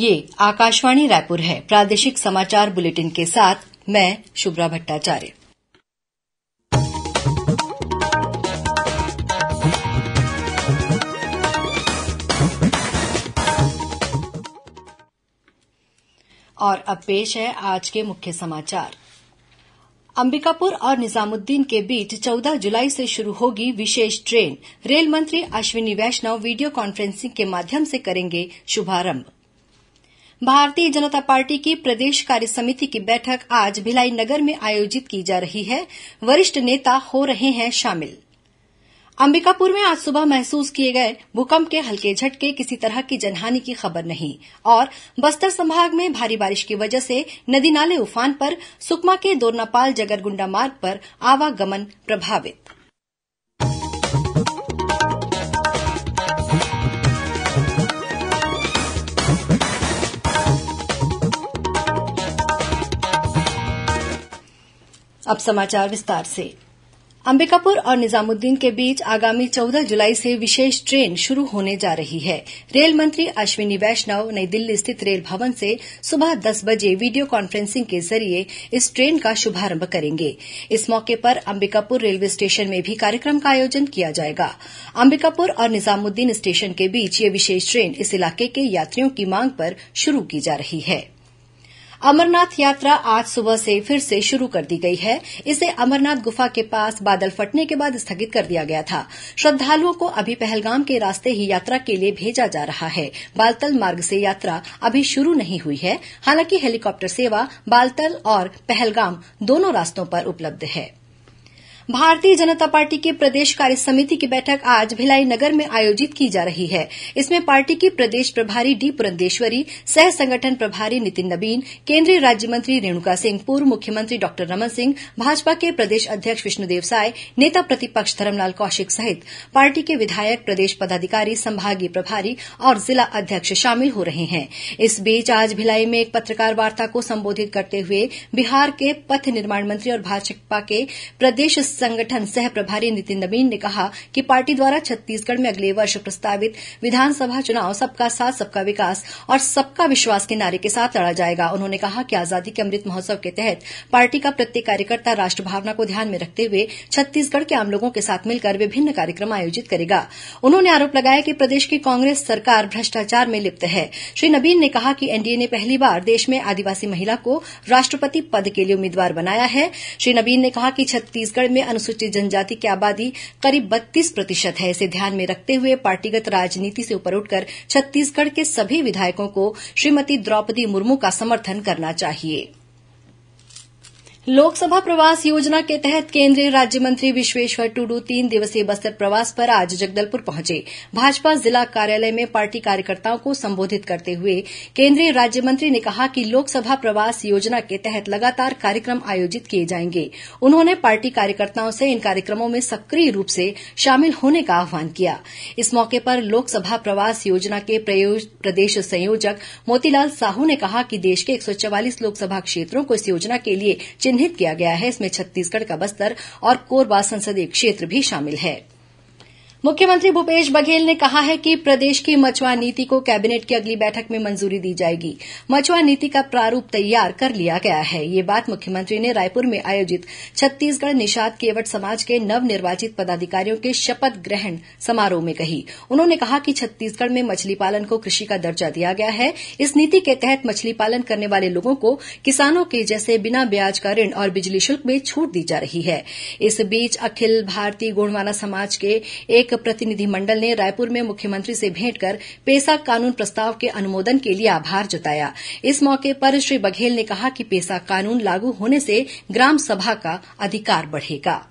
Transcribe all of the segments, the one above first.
ये आकाशवाणी रायपुर है प्रादेशिक समाचार बुलेटिन के साथ मैं शुभ्रा भट्टाचार्य और अब पेश है आज के मुख्य समाचार अंबिकापुर और निजामुद्दीन के बीच 14 जुलाई से शुरू होगी विशेष ट्रेन रेल मंत्री अश्विनी वैष्णव वीडियो कॉन्फ्रेंसिंग के माध्यम से करेंगे शुभारंभ भारतीय जनता पार्टी की प्रदेश कार्य समिति की बैठक आज भिलाई नगर में आयोजित की जा रही है वरिष्ठ नेता हो रहे हैं शामिल अंबिकापुर में आज सुबह महसूस किए गए भूकंप के हल्के झटके किसी तरह की जनहानि की खबर नहीं और बस्तर संभाग में भारी बारिश की वजह से नदी नाले उफान पर सुकमा के दोरनापाल जगरगुंडा मार्ग पर आवागमन प्रभावित अब समाचार विस्तार से अंबिकापुर और निजामुद्दीन के बीच आगामी चौदह जुलाई से विशेष ट्रेन शुरू होने जा रही है रेल मंत्री अश्विनी वैष्णव नई दिल्ली स्थित रेल भवन से सुबह दस बजे वीडियो कॉन्फ्रेंसिंग के जरिए इस ट्रेन का शुभारंभ करेंगे इस मौके पर अंबिकापुर रेलवे स्टेशन में भी कार्यक्रम का आयोजन किया जाएगा अंबिकापुर और निजामुद्दीन स्टेशन के बीच ये विशेष ट्रेन इस इलाके के यात्रियों की मांग पर शुरू की जा रही हा अमरनाथ यात्रा आज सुबह से फिर से शुरू कर दी गई है इसे अमरनाथ गुफा के पास बादल फटने के बाद स्थगित कर दिया गया था श्रद्धालुओं को अभी पहलगाम के रास्ते ही यात्रा के लिए भेजा जा रहा है बालतल मार्ग से यात्रा अभी शुरू नहीं हुई है हालांकि हेलीकॉप्टर सेवा बालतल और पहलगाम दोनों रास्तों पर उपलब्ध है भारतीय जनता पार्टी की प्रदेश कार्यसमिति की बैठक आज भिलाई नगर में आयोजित की जा रही है इसमें पार्टी की प्रदेश प्रभारी डी पुरंदेश्वरी सह संगठन प्रभारी नितिन नबीन केंद्रीय राज्य मंत्री रेणुका सिंह पूर्व मुख्यमंत्री डॉक्टर रमन सिंह भाजपा के प्रदेश अध्यक्ष विष्णुदेव साय नेता प्रतिपक्ष धरमलाल कौशिक सहित पार्टी के विधायक प्रदेश पदाधिकारी संभागीय प्रभारी और जिला अध्यक्ष शामिल हो रहे हैं इस बीच आज भिलाई में एक पत्रकार वार्ता को संबोधित करते हुए बिहार के पथ निर्माण मंत्री और भाजपा के प्रदेश संगठन सह प्रभारी नितिन नवीन ने कहा कि पार्टी द्वारा छत्तीसगढ़ में अगले वर्ष प्रस्तावित विधानसभा चुनाव सबका साथ सबका विकास और सबका विश्वास के नारे के साथ लड़ा जाएगा उन्होंने कहा कि आजादी के अमृत महोत्सव के तहत पार्टी का प्रत्येक कार्यकर्ता राष्ट्र भावना को ध्यान में रखते हुए छत्तीसगढ़ के आम लोगों के साथ मिलकर विभिन्न कार्यक्रम आयोजित करेगा उन्होंने आरोप लगाया कि प्रदेश की कांग्रेस सरकार भ्रष्टाचार में लिप्त है श्री नबीन ने कहा कि एनडीए ने पहली बार देश में आदिवासी महिला को राष्ट्रपति पद के लिए उम्मीदवार बनाया है श्री नबीन ने कहा कि छत्तीसगढ़ में में अनुसूचित जनजाति की आबादी करीब बत्तीस प्रतिशत है इसे ध्यान में रखते हुए पार्टीगत राजनीति से ऊपर उठकर छत्तीसगढ़ के सभी विधायकों को श्रीमती द्रौपदी मुर्मू का समर्थन करना चाहिए लोकसभा प्रवास योजना के तहत केंद्रीय राज्य मंत्री विश्वेश्वर टूडू तीन दिवसीय बस्तर प्रवास पर आज जगदलपुर पहुंचे भाजपा जिला कार्यालय में पार्टी कार्यकर्ताओं को संबोधित करते हुए केंद्रीय राज्य मंत्री ने कहा कि लोकसभा प्रवास योजना के तहत लगातार कार्यक्रम आयोजित किए जाएंगे उन्होंने पार्टी कार्यकर्ताओं से इन कार्यक्रमों में सक्रिय रूप से शामिल होने का आह्वान किया इस मौके पर लोकसभा प्रवास योजना के प्रदेश संयोजक मोतीलाल साहू ने कहा कि देश के एक लोकसभा क्षेत्रों को इस योजना के लिए चिन्हित किया गया है इसमें छत्तीसगढ़ का बस्तर और कोरबा संसदीय क्षेत्र भी शामिल हे मुख्यमंत्री भूपेश बघेल ने कहा है कि प्रदेश की मछुआ नीति को कैबिनेट की अगली बैठक में मंजूरी दी जाएगी मछुआ नीति का प्रारूप तैयार कर लिया गया है यह बात मुख्यमंत्री ने रायपुर में आयोजित छत्तीसगढ़ निषाद केवट समाज के नवनिर्वाचित पदाधिकारियों के शपथ ग्रहण समारोह में कही उन्होंने कहा कि छत्तीसगढ़ में मछली पालन को कृषि का दर्जा दिया गया है इस नीति के तहत मछली पालन करने वाले लोगों को किसानों के जैसे बिना ब्याज का ऋण और बिजली शुल्क में छूट दी जा रही है इस बीच अखिल भारतीय गुणवाना समाज के एक एक प्रतिनिधिमंडल ने रायपुर में मुख्यमंत्री से भेंट कर पेसा कानून प्रस्ताव के अनुमोदन के लिए आभार जताया इस मौके पर श्री बघेल ने कहा कि पेसा कानून लागू होने से ग्राम सभा का अधिकार बढ़ेगा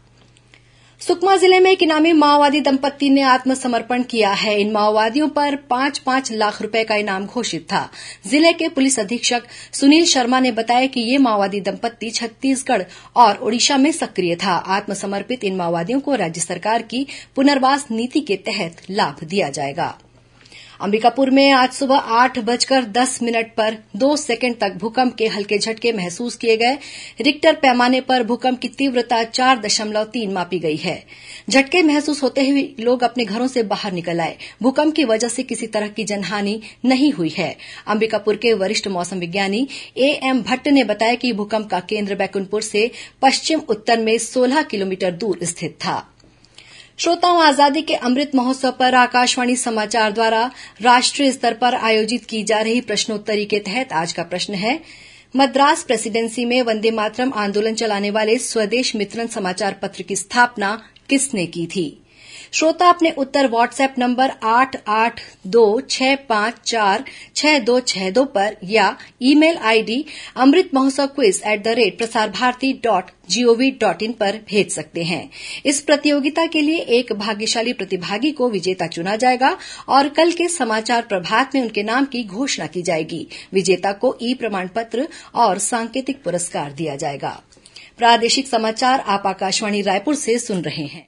सुकमा जिले में एक इनामी माओवादी दंपत्ति ने आत्मसमर्पण किया है इन माओवादियों पर पांच पांच लाख रूपये का इनाम घोषित था जिले के पुलिस अधीक्षक सुनील शर्मा ने बताया कि ये माओवादी दंपत्ति छत्तीसगढ़ और ओडिशा में सक्रिय था आत्मसमर्पित इन माओवादियों को राज्य सरकार की पुनर्वास नीति के तहत लाभ दिया जाएगा अंबिकापुर में आज सुबह आठ बजकर दस मिनट पर दो सेकेंड तक भूकंप के हल्के झटके महसूस किए गए रिक्टर पैमाने पर भूकंप की तीव्रता चार दशमलव तीन मापी गई है झटके महसूस होते ही लोग अपने घरों से बाहर निकल आए भूकंप की वजह से किसी तरह की जनहानि नहीं हुई है अंबिकापुर के वरिष्ठ मौसम विज्ञानी ए एम भट्ट ने बताया कि भूकंप का केंद्र बैकुंठपुर से पश्चिम उत्तर में सोलह किलोमीटर दूर स्थित था श्रोताओं आजादी के अमृत महोत्सव पर आकाशवाणी समाचार द्वारा राष्ट्रीय स्तर पर आयोजित की जा रही प्रश्नोत्तरी के तहत आज का प्रश्न है मद्रास प्रेसिडेंसी में वंदे मातरम आंदोलन चलाने वाले स्वदेश मित्रण समाचार पत्र की स्थापना किसने की थी श्रोता अपने उत्तर व्हाट्सएप नंबर आठ आठ दो छह पांच चार छह दो छह दो पर या ई मेल आईडी अमृत महोत्सव quiz eight the rate Prasar Bharati dot gov dot in पर भेज सकते हैं इस प्रतियोगिता के लिए एक भाग्यशाली प्रतिभागी को विजेता चुना जाएगा और कल के समाचार प्रभात में उनके नाम की घोषणा की जाएगी विजेता को ई प्रमाण पत्र और सांकेतिक पुरस्कार दिया जाएगा प्रादेशिक समाचार आप आकाशवाणी रायपुर से सुन रहे हैं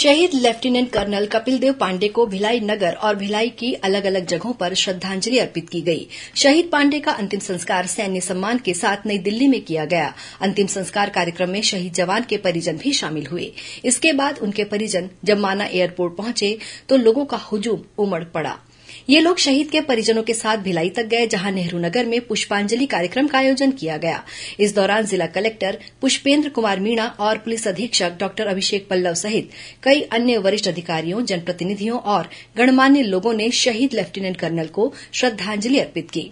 शहीद लेफ्टिनेंट कर्नल कपिल देव पांडेय को भिलाई नगर और भिलाई की अलग अलग जगहों पर श्रद्धांजलि अर्पित की गई शहीद पांडेय का अंतिम संस्कार सैन्य सम्मान के साथ नई दिल्ली में किया गया अंतिम संस्कार कार्यक्रम में शहीद जवान के परिजन भी शामिल हुए इसके बाद उनके परिजन जब माना एयरपोर्ट पहुंचे तो लोगों का हजूम उमड़ पड़ा ये लोग शहीद के परिजनों के साथ भिलाई तक गए जहां नेहरू नगर में पुष्पांजलि कार्यक्रम का आयोजन किया गया इस दौरान जिला कलेक्टर पुष्पेन्द्र कुमार मीणा और पुलिस अधीक्षक डॉक्टर अभिषेक पल्लव सहित कई अन्य वरिष्ठ अधिकारियों जनप्रतिनिधियों और गणमान्य लोगों ने शहीद लेफ्टिनेंट कर्नल को श्रद्धांजलि अर्पित कीं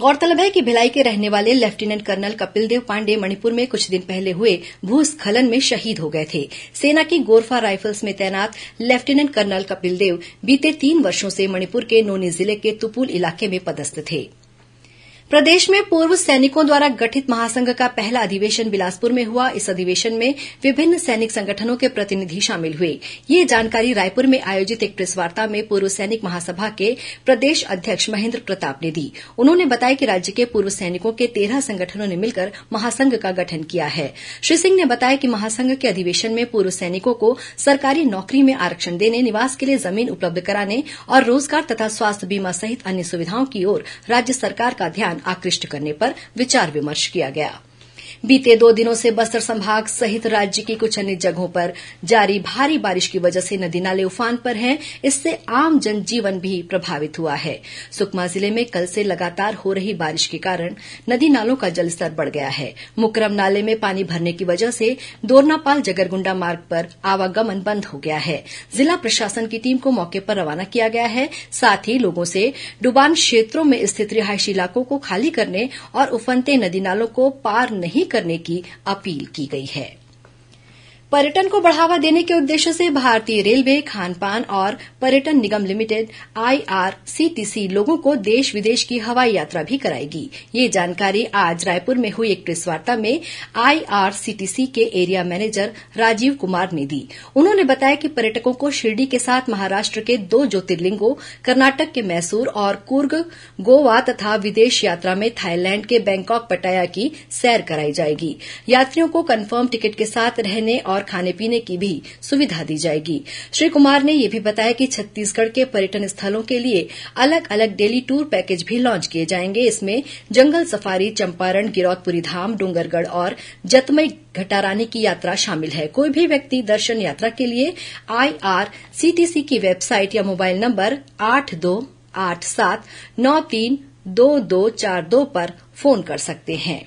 गौरतलब है कि भिलाई के रहने वाले लेफ्टिनेंट कर्नल कपिलदेव पांडेय मणिपुर में कुछ दिन पहले हुए भूस्खलन में शहीद हो गए थे सेना की गोरफा राइफल्स में तैनात लेफ्टिनेंट कर्नल कपिलदेव बीते तीन वर्षो से मणिपुर के नोनी जिले के तुपुल इलाके में पदस्थ थे प्रदेश में पूर्व सैनिकों द्वारा गठित महासंघ का पहला अधिवेशन बिलासपुर में हुआ इस अधिवेशन में विभिन्न सैनिक संगठनों के प्रतिनिधि शामिल हुए ये जानकारी रायपुर में आयोजित एक प्रेसवार्ता में पूर्व सैनिक महासभा के प्रदेश अध्यक्ष महेन्द्र प्रताप ने दी उन्होंने बताया कि राज्य के पूर्व सैनिकों के तेरह संगठनों ने मिलकर महासंघ का गठन किया है श्री सिंह ने बताया कि महासंघ के अधिवेशन में पूर्व सैनिकों को सरकारी नौकरी में आरक्षण देने निवास के लिए जमीन उपलब्ध कराने और रोजगार तथा स्वास्थ्य बीमा सहित अन्य सुविधाओं की ओर राज्य सरकार का ध्यान ध्यान आकृष्ट करने पर विचार विमर्श किया गया बीते दो दिनों से बस्तर संभाग सहित राज्य की कुछ अन्य जगहों पर जारी भारी बारिश की वजह से नदी नाले उफान पर हैं इससे आम जनजीवन भी प्रभावित हुआ है सुकमा जिले में कल से लगातार हो रही बारिश के कारण नदी नालों का जलस्तर बढ़ गया है मुकरम नाले में पानी भरने की वजह से दोरनापाल जगरगुंडा मार्ग पर आवागमन बंद हो गया है जिला प्रशासन की टीम को मौके पर रवाना किया गया है साथ ही लोगों से डुबान क्षेत्रों में स्थित रिहायशी इलाकों को खाली करने और उफनते नदी नालों को पार नहीं करने की अपील की गई है पर्यटन को बढ़ावा देने के उद्देश्य से भारतीय रेलवे खान पान और पर्यटन निगम लिमिटेड आईआरसीटीसी लोगों को देश विदेश की हवाई यात्रा भी कराएगी ये जानकारी आज रायपुर में हुई एक प्रेसवार्ता में आईआरसीटीसी के एरिया मैनेजर राजीव कुमार ने दी उन्होंने बताया कि पर्यटकों को शिरडी के साथ महाराष्ट्र के दो ज्योतिर्लिंगों कर्नाटक के मैसूर और कुर्ग गोवा तथा विदेश यात्रा में थाईलैंड के बैंकॉक पटाया की सैर कराई जाएगी यात्रियों को कन्फर्म टिकट के साथ रहने और और खाने पीने की भी सुविधा दी जाएगी श्री कुमार ने यह भी बताया कि छत्तीसगढ़ के पर्यटन स्थलों के लिए अलग अलग डेली टूर पैकेज भी लॉन्च किए जाएंगे इसमें जंगल सफारी चंपारण गिरौदपुरी धाम डूंगरगढ़ और जतमई घटारानी की यात्रा शामिल है कोई भी व्यक्ति दर्शन यात्रा के लिए आईआरसीटीसी की वेबसाइट या मोबाइल नंबर आठ दो आठ सात नौ तीन दो दो चार दो पर फोन कर सकते हैं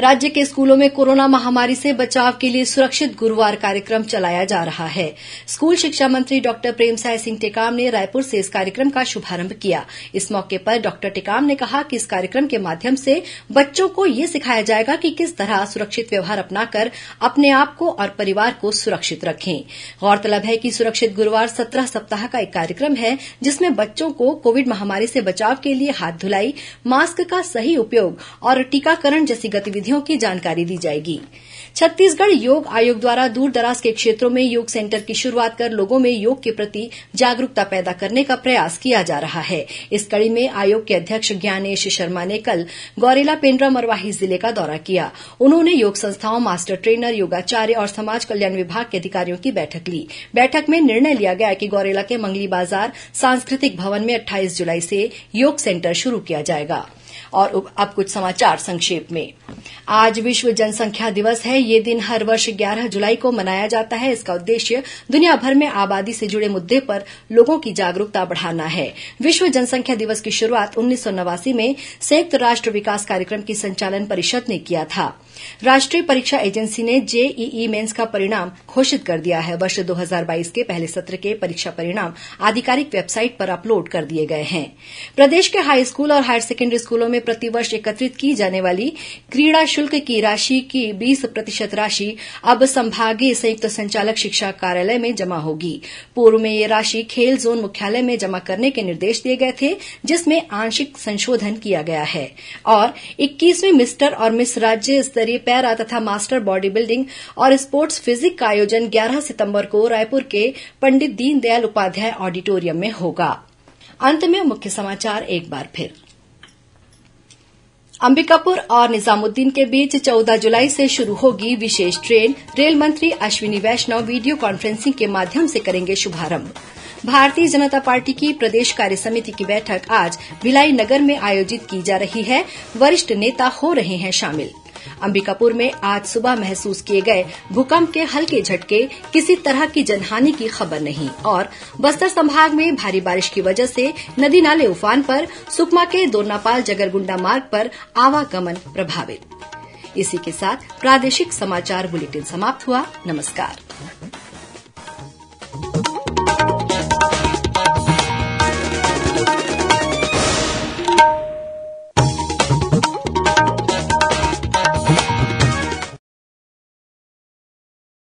राज्य के स्कूलों में कोरोना महामारी से बचाव के लिए सुरक्षित गुरूवार कार्यक्रम चलाया जा रहा है स्कूल शिक्षा मंत्री डॉक्टर प्रेमसाय सिंह टेकाम ने रायपुर से इस कार्यक्रम का शुभारंभ किया इस मौके पर डॉक्टर टेकाम ने कहा कि इस कार्यक्रम के माध्यम से बच्चों को यह सिखाया जाएगा कि किस तरह सुरक्षित व्यवहार अपनाकर अपने आप को और परिवार को सुरक्षित रखें गौरतलब है कि सुरक्षित गुरूवार सत्रह सप्ताह का एक कार्यक्रम है जिसमें बच्चों को कोविड महामारी से बचाव के लिए हाथ धुलाई मास्क का सही उपयोग और टीकाकरण जैसी गतिविधियां गतिविधियों की जानकारी दी जाएगी छत्तीसगढ़ योग आयोग द्वारा दूर दराज के क्षेत्रों में योग सेंटर की शुरूआत कर लोगों में योग के प्रति जागरूकता पैदा करने का प्रयास किया जा रहा है इस कड़ी में आयोग के अध्यक्ष ज्ञानेश शर्मा ने कल गौरेला पेण्ड्रा मरवाही जिले का दौरा किया उन्होंने योग संस्थाओं मास्टर ट्रेनर योगाचार्य और समाज कल्याण विभाग के अधिकारियों की बैठक ली बैठक में निर्णय लिया गया कि गौरेला के मंगली बाजार सांस्कृतिक भवन में अट्ठाईस जुलाई से योग सेंटर शुरू किया जाएगा और अब कुछ समाचार संक्षेप में आज विश्व जनसंख्या दिवस है ये दिन हर वर्ष ग्यारह जुलाई को मनाया जाता है इसका उद्देश्य दुनिया भर में आबादी से जुड़े मुद्दे पर लोगों की जागरूकता बढ़ाना है विश्व जनसंख्या दिवस की शुरूआत उन्नीस में संयुक्त राष्ट्र विकास कार्यक्रम की संचालन परिषद ने किया था राष्ट्रीय परीक्षा एजेंसी ने जेईई मेन्स का परिणाम घोषित कर दिया है वर्ष दो हजार बाईस के पहले सत्र के परीक्षा परिणाम आधिकारिक वेबसाइट पर अपलोड कर दिए गए हैं प्रदेश के हाईस्कूल और हायर सेकेंडरी स्कूलों में प्रतिवर्ष एकत्रित की जाने वाली क्रीड़ा शुल्क की राशि की बीस प्रतिशत राशि अब संभागीय संयुक्त संचालक शिक्षा कार्यालय में जमा होगी पूर्व में यह राशि खेल जोन मुख्यालय में जमा करने के निर्देश दिए गए थे जिसमें आंशिक संशोधन किया गया है और इक्कीसवीं मिस्टर और मिस राज्य स्तरीय स्तरीय पैरा तथा मास्टर बॉडी बिल्डिंग और स्पोर्ट्स फिजिक का आयोजन ग्यारह सितंबर को रायपुर के पंडित दीनदयाल उपाध्याय ऑडिटोरियम में होगा अंत में मुख्य समाचार एक बार फिर अंबिकापुर और निजामुद्दीन के बीच 14 जुलाई से शुरू होगी विशेष ट्रेन रेल मंत्री अश्विनी वैष्णव वीडियो कॉन्फ्रेंसिंग के माध्यम से करेंगे शुभारंभ भारतीय जनता पार्टी की प्रदेश कार्य समिति की बैठक आज भिलाई नगर में आयोजित की जा रही है वरिष्ठ नेता हो रहे हैं शामिल अंबिकापुर में आज सुबह महसूस किए गए भूकंप के हल्के झटके किसी तरह की जनहानि की खबर नहीं और बस्तर संभाग में भारी बारिश की वजह से नदी नाले उफान पर सुकमा के दोनापाल जगरगुंडा मार्ग पर आवागमन प्रभावित इसी के साथ प्रादेशिक समाचार बुलेटिन समाप्त हुआ नमस्कार